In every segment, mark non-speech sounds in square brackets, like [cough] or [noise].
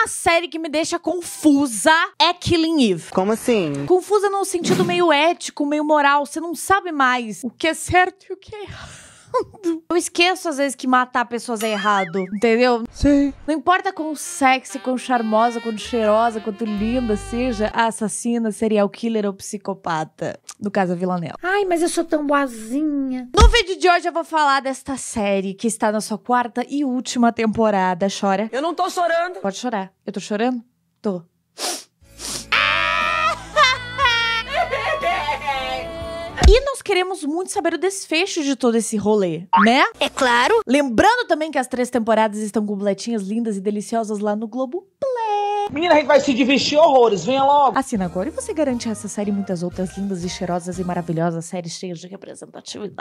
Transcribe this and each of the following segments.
uma série que me deixa confusa é Killing Eve. Como assim? Confusa no sentido meio ético, meio moral. Você não sabe mais o que é certo e o que é errado errado. Eu esqueço às vezes que matar pessoas é errado, entendeu? Sim. Não importa quão sexy, quão charmosa, quanto cheirosa, quanto linda seja a assassina, serial killer ou psicopata. No caso, a Vilanel. Ai, mas eu sou tão boazinha. No vídeo de hoje eu vou falar desta série que está na sua quarta e última temporada. Chora. Eu não tô chorando. Pode chorar. Eu tô chorando? Tô. Nós queremos muito saber o desfecho de todo esse rolê, né? É claro. Lembrando também que as três temporadas estão completinhas, lindas e deliciosas lá no Globo Menina, a gente vai se divertir horrores, venha logo. Assina agora e você garante essa série e muitas outras lindas e cheirosas e maravilhosas séries cheias de representatividade.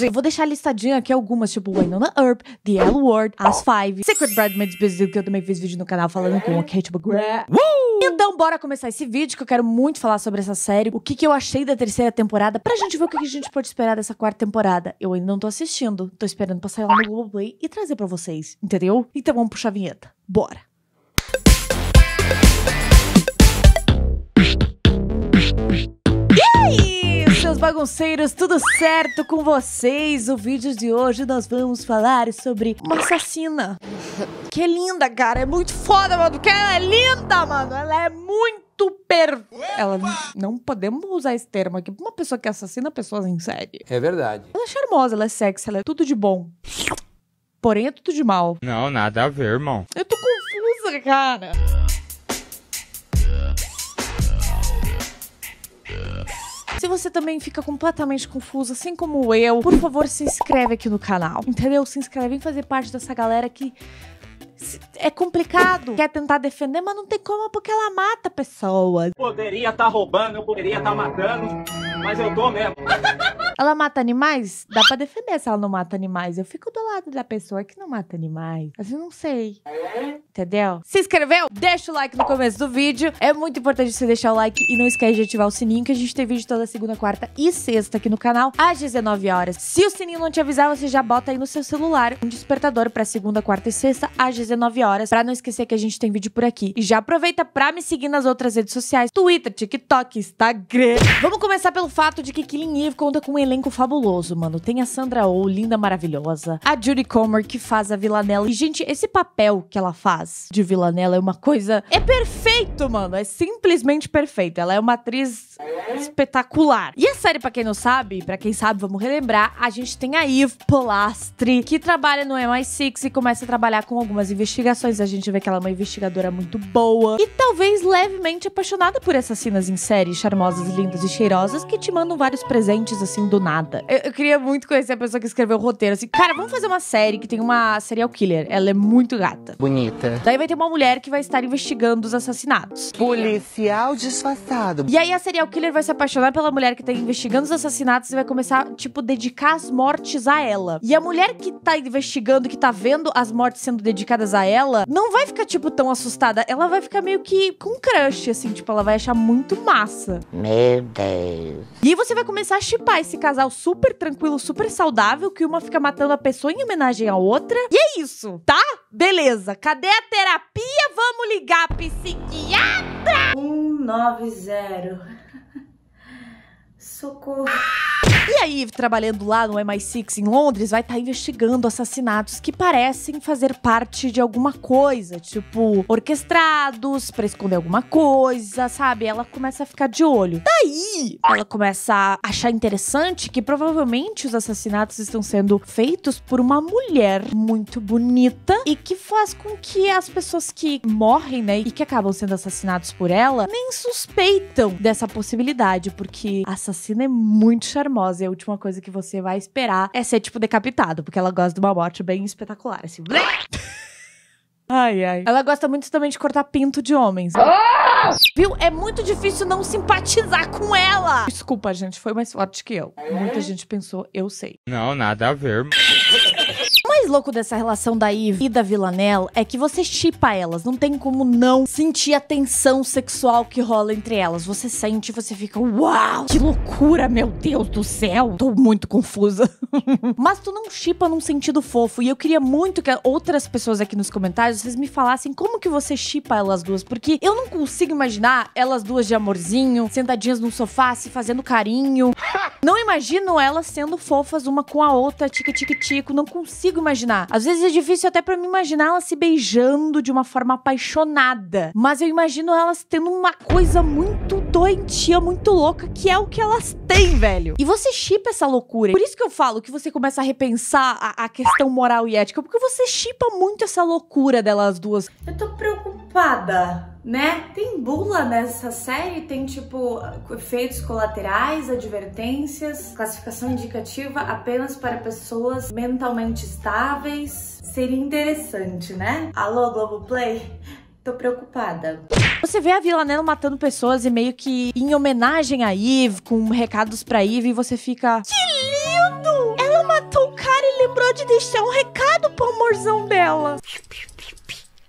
Eu vou deixar listadinha aqui algumas, tipo Winona Earp, The L Word, As Five, Secret Bridesmaids Brasil, que eu também fiz vídeo no canal falando com a Kate McGrath. Então, bora começar esse vídeo que eu quero muito falar sobre essa série, o que, que eu achei da terceira temporada, pra gente ver o que, que a gente pode esperar dessa quarta temporada. Eu ainda não tô assistindo, tô esperando pra sair lá no Google Play e trazer pra vocês, entendeu? Então vamos puxar a vinheta. Bora! bagunceiros, tudo certo com vocês? O vídeo de hoje nós vamos falar sobre uma assassina. [laughs] que linda, cara, é muito foda, mano, que ela é linda, mano, ela é muito per. Ela não podemos usar esse termo aqui. Uma pessoa que assassina pessoas em série. É verdade. Ela é charmosa, ela é sexy, ela é tudo de bom. Porém, é tudo de mal. Não, nada a ver, irmão. Eu tô confusa, cara. Se você também fica completamente confuso, assim como eu, por favor, se inscreve aqui no canal, entendeu? Se inscreve, vem fazer parte dessa galera que é complicado. Quer tentar defender, mas não tem como porque ela mata pessoas. Poderia estar tá roubando, eu poderia estar tá matando, mas eu tô mesmo. [laughs] Ela mata animais? Dá pra defender se ela não mata animais. Eu fico do lado da pessoa que não mata animais. Mas eu não sei. Entendeu? Se inscreveu? Deixa o like no começo do vídeo. É muito importante você deixar o like e não esquece de ativar o sininho, que a gente tem vídeo toda segunda, quarta e sexta aqui no canal, às 19 horas. Se o sininho não te avisar, você já bota aí no seu celular um despertador pra segunda, quarta e sexta, às 19 horas, pra não esquecer que a gente tem vídeo por aqui. E já aproveita pra me seguir nas outras redes sociais: Twitter, TikTok, Instagram. Vamos começar pelo fato de que Killing Eve conta com elenco fabuloso, mano. Tem a Sandra Oh, linda, maravilhosa. A Judy Comer, que faz a Vilanela. E, gente, esse papel que ela faz de Vilanela é uma coisa... É perfeito, mano. É simplesmente perfeito. Ela é uma atriz espetacular. E a série, pra quem não sabe, pra quem sabe, vamos relembrar, a gente tem a Eve Polastri, que trabalha no MI6 e começa a trabalhar com algumas investigações. A gente vê que ela é uma investigadora muito boa e talvez levemente apaixonada por cenas em série, charmosas, lindas e cheirosas, que te mandam vários presentes, assim, do nada. Eu, eu, queria muito conhecer a pessoa que escreveu o roteiro. Assim, cara, vamos fazer uma série que tem uma serial killer. Ela é muito gata. Bonita. Daí vai ter uma mulher que vai estar investigando os assassinatos. Policial disfarçado. E aí a serial killer vai se apaixonar pela mulher que tá investigando os assassinatos e vai começar, tipo, dedicar as mortes a ela. E a mulher que tá investigando, que tá vendo as mortes sendo dedicadas a ela, não vai ficar, tipo, tão assustada. Ela vai ficar meio que com crush, assim, tipo, ela vai achar muito massa. Meu Deus. E aí você vai começar a chipar esse casal super tranquilo, super saudável, que uma fica matando a pessoa em homenagem à outra. E é isso, tá? Beleza. Cadê a terapia? Vamos ligar psiquiatra! 190. Socorro. Ah! E aí, trabalhando lá no MI6 em Londres, vai estar tá investigando assassinatos que parecem fazer parte de alguma coisa, tipo orquestrados para esconder alguma coisa, sabe? Ela começa a ficar de olho. Daí, ela começa a achar interessante que provavelmente os assassinatos estão sendo feitos por uma mulher muito bonita e que faz com que as pessoas que morrem, né, e que acabam sendo assassinados por ela, nem suspeitam dessa possibilidade, porque a assassina é muito charmosa fazer, a última coisa que você vai esperar é ser, tipo, decapitado, porque ela gosta de uma morte bem espetacular, assim. [laughs] Ai, ai. Ela gosta muito também de cortar pinto de homens. Ah! Viu? É muito difícil não simpatizar com ela. Desculpa, gente, foi mais forte que eu. Muita gente pensou, eu sei. Não, nada a ver mais louco dessa relação da Eve e da Villanelle é que você chipa elas. Não tem como não sentir a tensão sexual que rola entre elas. Você sente e você fica, uau, que loucura, meu Deus do céu. Tô muito confusa. [laughs] Mas tu não chipa num sentido fofo. E eu queria muito que outras pessoas aqui nos comentários, vocês me falassem como que você chipa elas duas. Porque eu não consigo imaginar elas duas de amorzinho, sentadinhas no sofá, se fazendo carinho. [laughs] Não imagino elas sendo fofas uma com a outra, tique-tique-tico. Não consigo imaginar imaginar. Às vezes é difícil até para mim imaginar elas se beijando de uma forma apaixonada. Mas eu imagino elas tendo uma coisa muito doentia, muito louca, que é o que elas têm, velho. E você chipa essa loucura. Por isso que eu falo que você começa a repensar a, a questão moral e ética, porque você chipa muito essa loucura delas duas. Eu tô preocupada preocupada, né? Tem bula nessa série, tem tipo efeitos colaterais, advertências, classificação indicativa apenas para pessoas mentalmente estáveis. Seria interessante, né? Alô, Globoplay? Tô preocupada. Você vê a Nela matando pessoas e meio que em homenagem a Eve, com recados pra Eve, e você fica. Que lindo! Ela matou o cara e lembrou de deixar um recado pro amorzão dela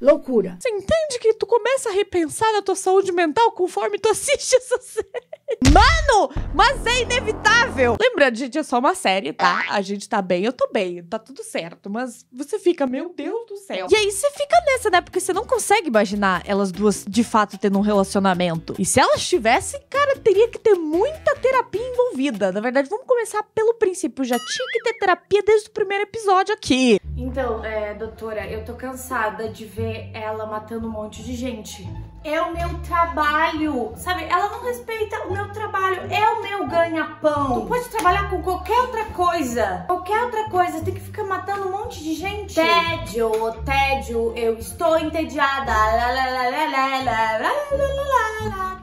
loucura. Você entende que tu começa a repensar a tua saúde mental conforme tu assiste essa série? Mano, mas é inevitável. Lembrando, gente, é só uma série, tá? É. A gente tá bem, eu tô bem, tá tudo certo. Mas você fica, meu Deus do céu. E aí você fica nessa, né? Porque você não consegue imaginar elas duas de fato tendo um relacionamento. E se elas tivessem, cara, teria que ter muita terapia envolvida. Na verdade, vamos começar pelo princípio. Já tinha que ter terapia desde o primeiro episódio aqui. Então, é, doutora, eu tô cansada de ver ela matando um monte de gente é o meu trabalho, sabe? Ela não respeita o meu trabalho, é o meu ganha-pão. Tu pode trabalhar com qualquer outra coisa, qualquer outra coisa, tem que ficar matando um monte de gente. Tédio, tédio, eu estou entediada.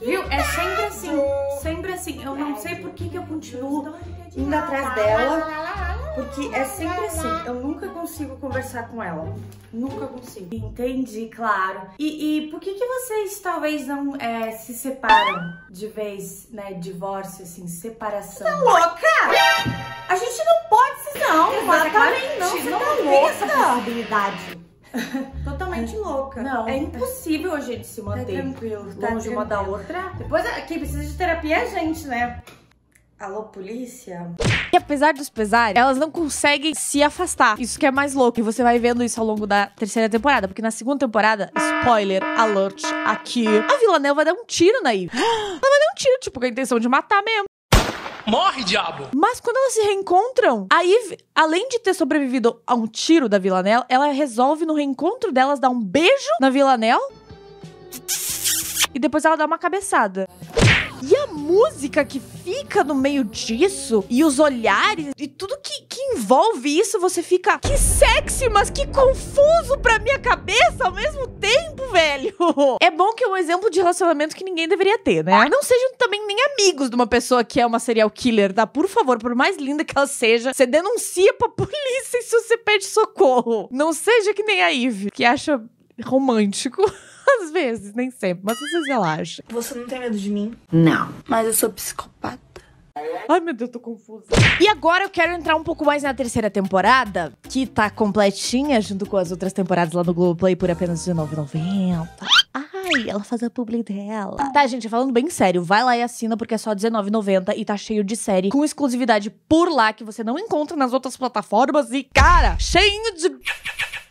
Viu? É sempre assim, sempre assim. Eu não sei por que, que eu continuo indo atrás dela. Porque é sempre assim, eu nunca consigo conversar com ela. Nunca consigo. Entendi, claro. E, e por que, que vocês talvez não é, se separam de vez, né? Divórcio, assim, separação? Tá louca? A gente não pode se não. Tá Exatamente. Não, você não tá tem essa possibilidade. [laughs] Totalmente louca. Não. É impossível a gente se tá manter tá tranquilo, tá longe tranquilo. uma da outra. Depois, quem precisa de terapia é a gente, né? Alô, polícia? E apesar dos pesares, elas não conseguem se afastar. Isso que é mais louco. E você vai vendo isso ao longo da terceira temporada. Porque na segunda temporada, spoiler alert aqui, a Vila Nel vai dar um tiro na Eve. [gasps] Ela vai dar um tiro, tipo, com a intenção de matar mesmo. Morre, diabo! Mas quando elas se reencontram, a Eve, além de ter sobrevivido a um tiro da Vila Nel, ela resolve no reencontro delas dar um beijo na Vila Nel. E depois ela dá uma cabeçada. E a música que fica no meio disso, e os olhares, e tudo que, que envolve isso, você fica. Que sexy, mas que confuso pra minha cabeça ao mesmo tempo, velho. [laughs] É bom que é um exemplo de relacionamento que ninguém deveria ter, né? Não sejam também nem amigos de uma pessoa que é uma serial killer, tá? Por favor, por mais linda que ela seja, você denuncia pra [laughs] polícia se você pede socorro. Não seja que nem a Ive, que acha romântico. [laughs] [laughs] Às vezes, nem sempre, mas às vezes eu Você não tem medo de mim? Não. Mas eu sou psicopata. Ai, meu Deus, tô confusa. E agora eu quero entrar um pouco mais na terceira temporada, que tá completinha junto com as outras temporadas lá no Globoplay por apenas R$19,90. Ai, ela faz a publi dela. Tá, gente, falando bem sério, vai lá e assina porque é só R$19,90 e tá cheio de série com exclusividade por lá que você não encontra nas outras plataformas e, cara, cheio de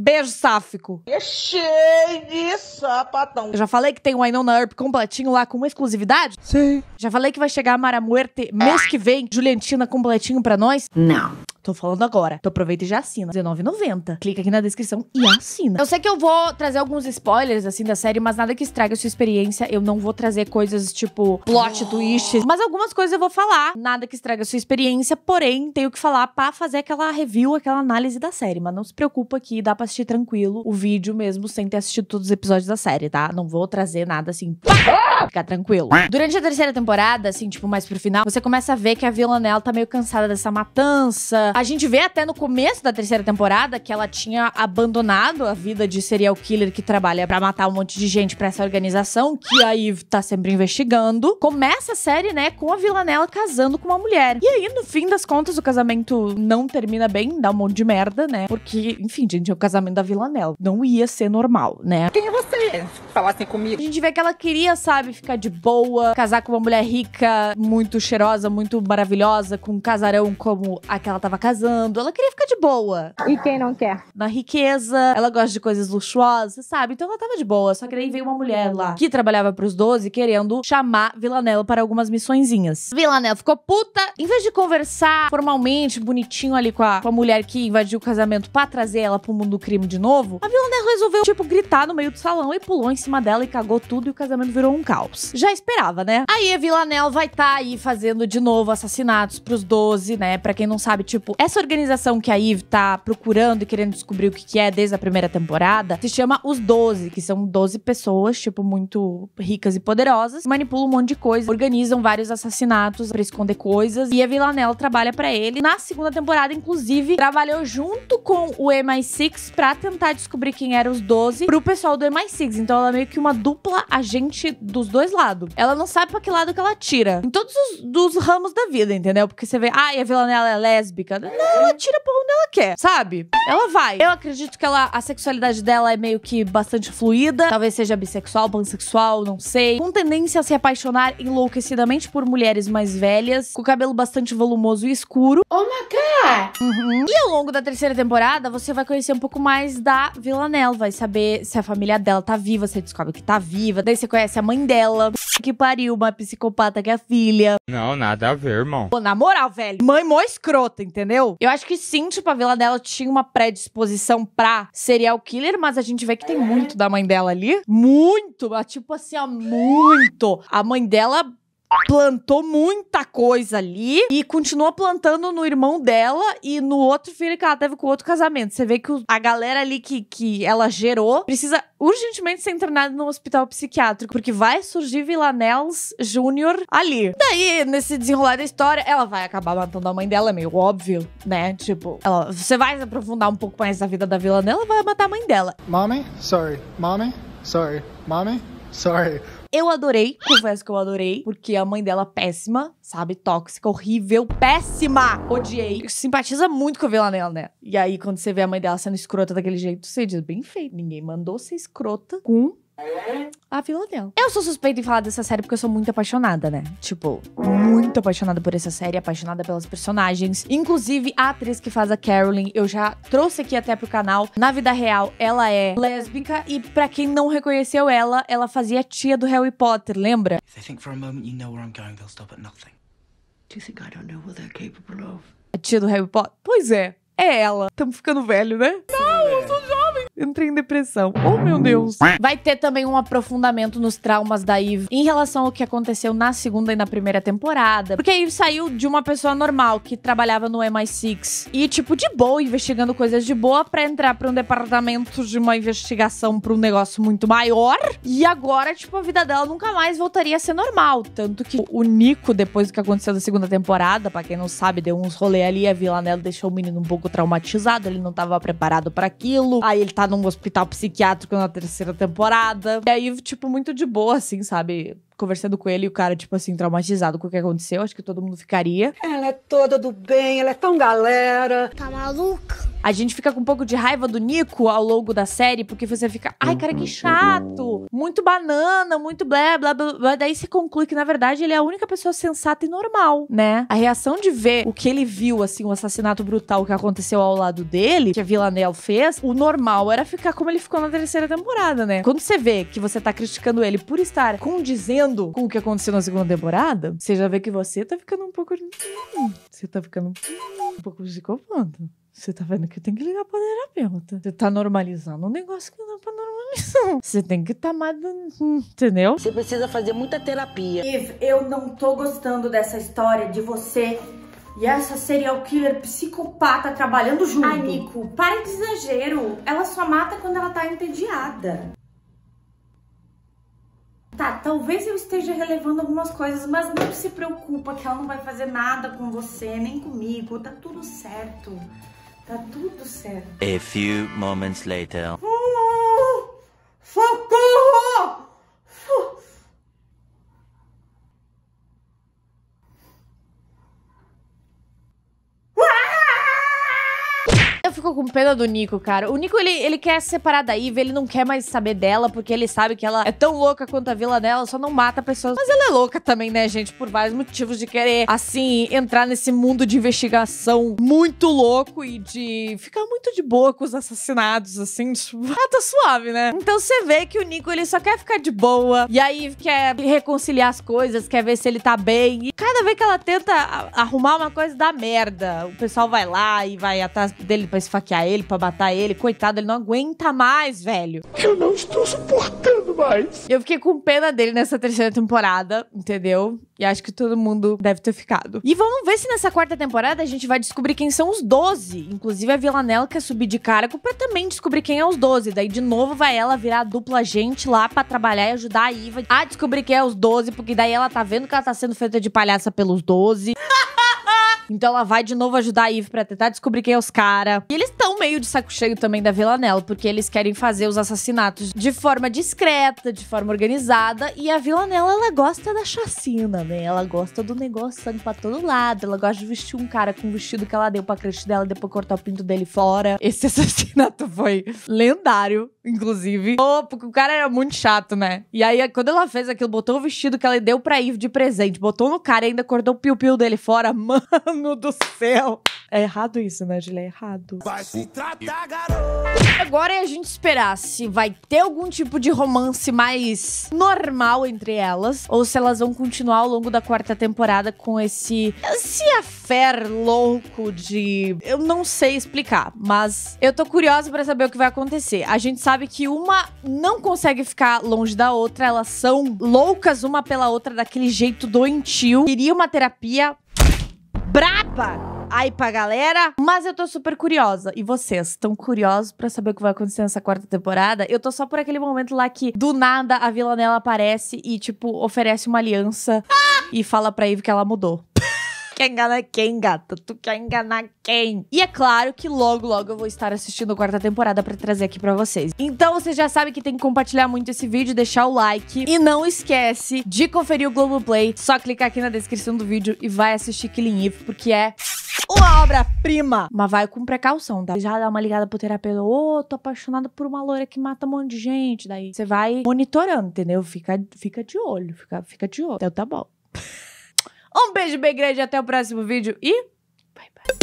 Beijo, sáfico. É cheio de sapatão. Eu já falei que tem o I Know Na Herb completinho lá com uma exclusividade? Sim. Já falei que vai chegar a Mara Muerte mês é. que vem, Juliantina completinho pra nós? Não. Tô falando agora. Então aproveita e já assina. R$19,90. Clica aqui na descrição e assina. Eu sei que eu vou trazer alguns spoilers, assim, da série, mas nada que estrague a sua experiência. Eu não vou trazer coisas tipo plot twists. Mas algumas coisas eu vou falar. Nada que estrague a sua experiência, porém, tenho que falar pra fazer aquela review, aquela análise da série. Mas não se preocupa que dá pra assistir tranquilo o vídeo mesmo sem ter assistido todos os episódios da série, tá? Não vou trazer nada assim. Fica tranquilo. Durante a terceira temporada, assim, tipo, mais pro final, você começa a ver que a vilã Villanelle tá meio cansada dessa matança. A gente vê até no começo da terceira temporada que ela tinha abandonado a vida de serial killer que trabalha para matar um monte de gente para essa organização, que a Eve tá sempre investigando. Começa a série, né, com a Villanella casando com uma mulher. E aí, no fim das contas, o casamento não termina bem, dá um monte de merda, né? Porque, enfim, gente, é o casamento da Villanella. Não ia ser normal, né? Quem é você? Falassem comigo. A gente vê que ela queria, sabe, ficar de boa, casar com uma mulher rica, muito cheirosa, muito maravilhosa, com um casarão como aquela que ela tava casando casando. Ela queria ficar de boa. E quem não quer? Na riqueza, ela gosta de coisas luxuosas, sabe? Então ela tava de boa. Só que daí veio uma mulher lá que trabalhava pros 12 querendo chamar Vilanella para algumas missõezinhas. Vilanella ficou puta. Em vez de conversar formalmente, bonitinho ali com a, com a mulher que invadiu o casamento pra trazer ela pro mundo do crime de novo, a Vilanella resolveu, tipo, gritar no meio do salão e pulou em cima dela e cagou tudo e o casamento virou um caos. Já esperava, né? Aí a Vilanella vai estar tá aí fazendo de novo assassinatos pros 12, né? Pra quem não sabe, tipo, Tipo, essa organização que a Yves tá procurando e querendo descobrir o que, que é desde a primeira temporada se chama Os Doze, que são 12 pessoas, tipo, muito ricas e poderosas, manipulam um monte de coisa, organizam vários assassinatos para esconder coisas e a Villanelle trabalha para ele. Na segunda temporada, inclusive, trabalhou junto com o MI6 para tentar descobrir quem eram os 12 pro pessoal do MI6. Então ela é meio que uma dupla agente dos dois lados. Ela não sabe para que lado que ela tira. Em todos os dos ramos da vida, entendeu? Porque você vê, ah, e a Villanelle é lésbica ligado? Não, ela tira pra onde ela quer, sabe? Ela vai. Eu acredito que ela, a sexualidade dela é meio que bastante fluida. Talvez seja bissexual, pansexual, não sei. Com tendência a se apaixonar enlouquecidamente por mulheres mais velhas, com cabelo bastante volumoso e escuro. Oh my god! Uhum. E ao longo da terceira temporada, você vai conhecer um pouco mais da Villanelle. Vai saber se a família dela tá viva, você descobre que tá viva. Daí você conhece a mãe dela, que pariu uma psicopata que é a filha. Não, nada a ver, irmão. Pô, na moral, velho. Mãe mó escrota, entendeu? entendeu? Eu acho que sim, tipo, a vila dela tinha uma predisposição pra serial killer, mas a gente vê que tem muito da mãe dela ali. Muito! Tipo assim, ó, muito! A mãe dela plantou muita coisa ali e continuou plantando no irmão dela e no outro filho que ela teve com o outro casamento. Você vê que a galera ali que, que ela gerou precisa urgentemente ser internada no hospital psiquiátrico, porque vai surgir Nels Júnior ali. Daí, nesse desenrolar da história, ela vai acabar matando a mãe dela, é meio óbvio, né? Tipo, ela, você vai aprofundar um pouco mais da vida da Villanelle, vai matar a mãe dela. Mommy, sorry. Mommy, sorry. Mommy, sorry. Eu adorei, confesso que eu adorei, porque a mãe dela é péssima, sabe? Tóxica, horrível, péssima! Odiei. Simpatiza muito com o vilão nela, né? E aí, quando você vê a mãe dela sendo escrota daquele jeito, você diz, bem feito. Ninguém mandou ser escrota com a Filadel. Eu sou suspeita em falar dessa série porque eu sou muito apaixonada, né? Tipo, muito apaixonada por essa série, apaixonada pelas personagens. Inclusive, a atriz que faz a Carolyn, eu já trouxe aqui até pro canal. Na vida real, ela é lésbica e para quem não reconheceu ela, ela fazia a tia do Harry Potter, lembra? If they think for a moment you know where I'm going, they'll stop at nothing. Do you think I don't know what they're capable of? A tia do Harry Potter? Pois é, é ela. Tamo ficando velho, né? Não! entrei em depressão. Oh, meu Deus. Vai ter também um aprofundamento nos traumas da Eve em relação ao que aconteceu na segunda e na primeira temporada. Porque a Eve saiu de uma pessoa normal que trabalhava no MI6 e, tipo, de boa, investigando coisas de boa para entrar para um departamento de uma investigação para um negócio muito maior. E agora, tipo, a vida dela nunca mais voltaria a ser normal. Tanto que o Nico, depois do que aconteceu na segunda temporada, para quem não sabe, deu uns rolê ali, a Villanelle deixou o menino um pouco traumatizado, ele não tava preparado para aquilo. Aí ele tá num hospital psiquiátrico na terceira temporada. E aí, tipo, muito de boa, assim, sabe? conversando com ele e o cara, tipo assim, traumatizado com o que aconteceu. Acho que todo mundo ficaria. Ela é toda do bem, ela é tão galera. Tá maluca? A gente fica com um pouco de raiva do Nico ao longo da série, porque você fica, ai, cara, que chato. Muito banana, muito blá, blá, blá, blá. Daí se conclui que, na verdade, ele é a única pessoa sensata e normal, né? A reação de ver o que ele viu, assim, o assassinato brutal que aconteceu ao lado dele, que a Villanelle fez, o normal era ficar como ele ficou na terceira temporada, né? Quando você vê que você tá criticando ele por estar condizendo comparando com o que aconteceu na segunda temporada, você já vê que você tá ficando um pouco. Você tá ficando um pouco psicopata. Você tá vendo que tem que ligar pra terapeuta. Você tá normalizando um negócio que não é pra normalizar. Você tem que estar tá mais. Entendeu? Você precisa fazer muita terapia. Eve, eu não tô gostando dessa história de você e essa serial killer psicopata trabalhando junto. Ai, Nico, para de exagero. Ela só mata quando ela tá entediada talvez eu esteja relevando algumas coisas, mas não se preocupa que ela não vai fazer nada com você, nem comigo, tá tudo certo. Tá tudo certo. A few moments later. Uh! pena do Nico, cara. O Nico, ele, ele quer se separar da Iva, ele não quer mais saber dela, porque ele sabe que ela é tão louca quanto a vila dela, só não mata pessoas. Mas ela é louca também, né, gente? Por vários motivos de querer, assim, entrar nesse mundo de investigação muito louco e de ficar muito de boa com os assassinados, assim. Tipo, [laughs] ah, tá suave, né? Então você vê que o Nico, ele só quer ficar de boa. E aí quer reconciliar as coisas, quer ver se ele tá bem. E cada vez que ela tenta arrumar uma coisa, dá merda. O pessoal vai lá e vai atrás dele pra esfaquear pegar ele, para matar ele. Coitado, ele não aguenta mais, velho. Eu não estou suportando mais. Eu fiquei com pena dele nessa terceira temporada, entendeu? E acho que todo mundo deve ter ficado. E vamos ver se nessa quarta temporada a gente vai descobrir quem são os 12. Inclusive, a vilanela quer subir de cargo pra também descobrir quem é os 12. Daí, de novo, vai ela virar a dupla gente lá para trabalhar e ajudar a Iva a descobrir quem é os 12, porque daí ela tá vendo que ela tá sendo feita de palhaça pelos 12. Então ela vai de novo ajudar a Eve pra tentar descobrir quem é os cara. E eles estão meio de saco cheio também da Villanelle, porque eles querem fazer os assassinatos de forma discreta, de forma organizada. E a Villanelle, ela gosta da chacina, né? Ela gosta do negócio sangue pra todo lado. Ela gosta de vestir um cara com o vestido que ela deu pra crush dela, depois cortar o pinto dele fora. Esse [laughs] assassinato foi lendário inclusive. Oh, porque o cara era muito chato, né? E aí, quando ela fez aquilo, botou o vestido que ela deu pra Yves de presente, botou no cara e ainda cortou o piu-piu dele fora. [laughs] Mano do céu! É errado isso, né, Gilé? É errado. Vai se tratar, garoto! Agora é a gente esperar se vai ter algum tipo de romance mais normal entre elas, ou se elas vão continuar ao longo da quarta temporada com esse, esse affair louco de... Eu não sei explicar, mas eu tô curiosa para saber o que vai acontecer. A gente sabe sabe que uma não consegue ficar longe da outra, elas são loucas uma pela outra daquele jeito doentio. Queria uma terapia braba aí pra galera. Mas eu tô super curiosa. E vocês estão curiosos para saber o que vai acontecer nessa quarta temporada? Eu tô só por aquele momento lá que do nada a Vila Nela aparece e, tipo, oferece uma aliança ah! e fala pra Eve que ela mudou quer enganar quem, gata? Tu quer enganar quem? E é claro que logo, logo eu vou estar assistindo a quarta temporada pra trazer aqui pra vocês. Então vocês já sabem que tem que compartilhar muito esse vídeo, deixar o like. E não esquece de conferir o Globoplay. Só clicar aqui na descrição do vídeo e vai assistir Killing Eve, porque é uma obra-prima. Mas vai com precaução, tá? Já dá uma ligada pro terapeuta. Ô, oh, tô apaixonada por uma loira que mata um monte de gente. Daí você vai monitorando, entendeu? Fica, fica de olho, fica, fica de olho. Então tá bom. [laughs] Um beijo bem grande, até o próximo vídeo e bye bye.